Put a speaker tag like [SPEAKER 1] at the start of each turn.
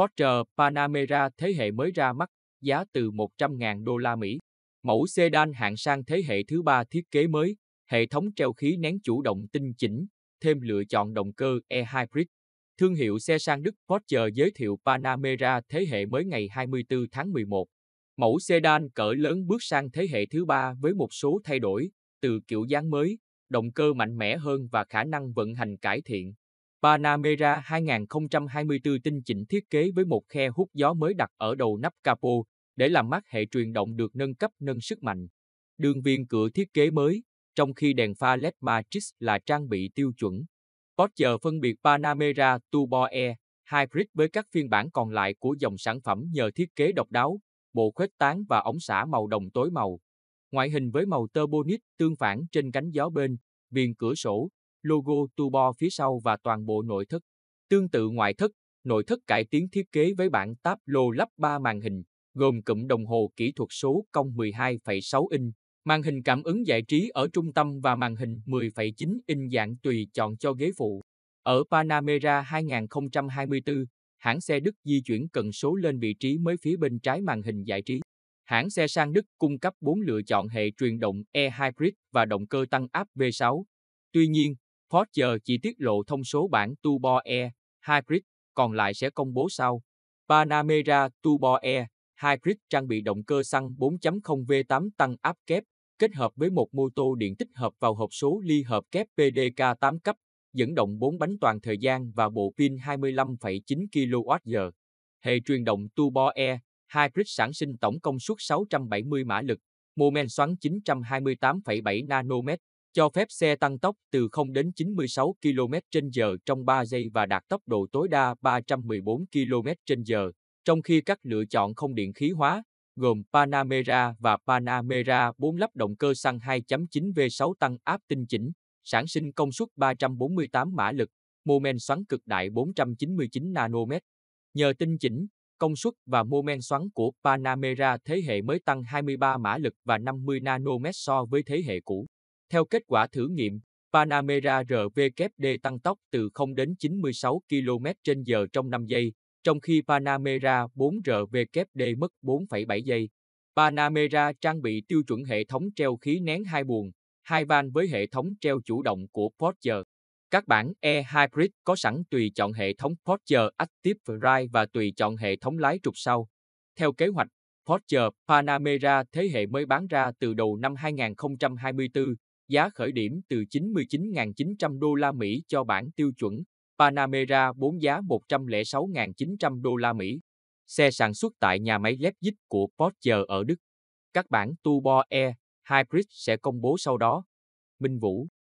[SPEAKER 1] Porsche Panamera thế hệ mới ra mắt, giá từ 100.000 đô la Mỹ. Mẫu sedan hạng sang thế hệ thứ ba thiết kế mới, hệ thống treo khí nén chủ động tinh chỉnh, thêm lựa chọn động cơ e-hybrid. Thương hiệu xe sang Đức Porsche giới thiệu Panamera thế hệ mới ngày 24 tháng 11. Mẫu sedan cỡ lớn bước sang thế hệ thứ ba với một số thay đổi, từ kiểu dáng mới, động cơ mạnh mẽ hơn và khả năng vận hành cải thiện. Panamera 2024 tinh chỉnh thiết kế với một khe hút gió mới đặt ở đầu nắp capo để làm mát hệ truyền động được nâng cấp nâng sức mạnh. Đường viền cửa thiết kế mới, trong khi đèn pha LED Matrix là trang bị tiêu chuẩn. Porsche phân biệt Panamera Turbo E Hybrid với các phiên bản còn lại của dòng sản phẩm nhờ thiết kế độc đáo, bộ khuếch tán và ống xả màu đồng tối màu. Ngoại hình với màu turbonic tương phản trên cánh gió bên, viền cửa sổ, logo turbo phía sau và toàn bộ nội thất. Tương tự ngoại thất, nội thất cải tiến thiết kế với bản táp lô lắp 3 màn hình, gồm cụm đồng hồ kỹ thuật số công 12,6 inch, màn hình cảm ứng giải trí ở trung tâm và màn hình 10,9 inch dạng tùy chọn cho ghế phụ. Ở Panamera 2024, hãng xe Đức di chuyển cần số lên vị trí mới phía bên trái màn hình giải trí. Hãng xe sang Đức cung cấp 4 lựa chọn hệ truyền động e-hybrid và động cơ tăng áp V6. Tuy nhiên, Ford giờ chỉ tiết lộ thông số bản Turbo E Hybrid, còn lại sẽ công bố sau. Panamera Turbo E Hybrid trang bị động cơ xăng 4.0 V8 tăng áp kép, kết hợp với một mô tô điện tích hợp vào hộp số ly hợp kép PDK 8 cấp, dẫn động 4 bánh toàn thời gian và bộ pin 25,9 kWh. Hệ truyền động Turbo E Hybrid sản sinh tổng công suất 670 mã lực, mô men xoắn 928,7 nanomet, cho phép xe tăng tốc từ 0 đến 96 km/h trong 3 giây và đạt tốc độ tối đa 314 km/h, trong khi các lựa chọn không điện khí hóa, gồm Panamera và Panamera 4 lắp động cơ xăng 2.9 V6 tăng áp tinh chỉnh, sản sinh công suất 348 mã lực, mô men xoắn cực đại 499 nm. Nhờ tinh chỉnh, công suất và mô men xoắn của Panamera thế hệ mới tăng 23 mã lực và 50 nm so với thế hệ cũ. Theo kết quả thử nghiệm, Panamera RVKD tăng tốc từ 0 đến 96 km h trong 5 giây, trong khi Panamera 4 RVKD mất 4,7 giây. Panamera trang bị tiêu chuẩn hệ thống treo khí nén hai buồng, hai van với hệ thống treo chủ động của Porsche. Các bản e-hybrid có sẵn tùy chọn hệ thống Porsche Active Drive và tùy chọn hệ thống lái trục sau. Theo kế hoạch, Porsche Panamera thế hệ mới bán ra từ đầu năm 2024, giá khởi điểm từ 99.900 đô la Mỹ cho bản tiêu chuẩn, Panamera 4 giá 106.900 đô la Mỹ. Xe sản xuất tại nhà máy Leipzig của Porsche ở Đức. Các bản Turbo E Hybrid sẽ công bố sau đó. Minh Vũ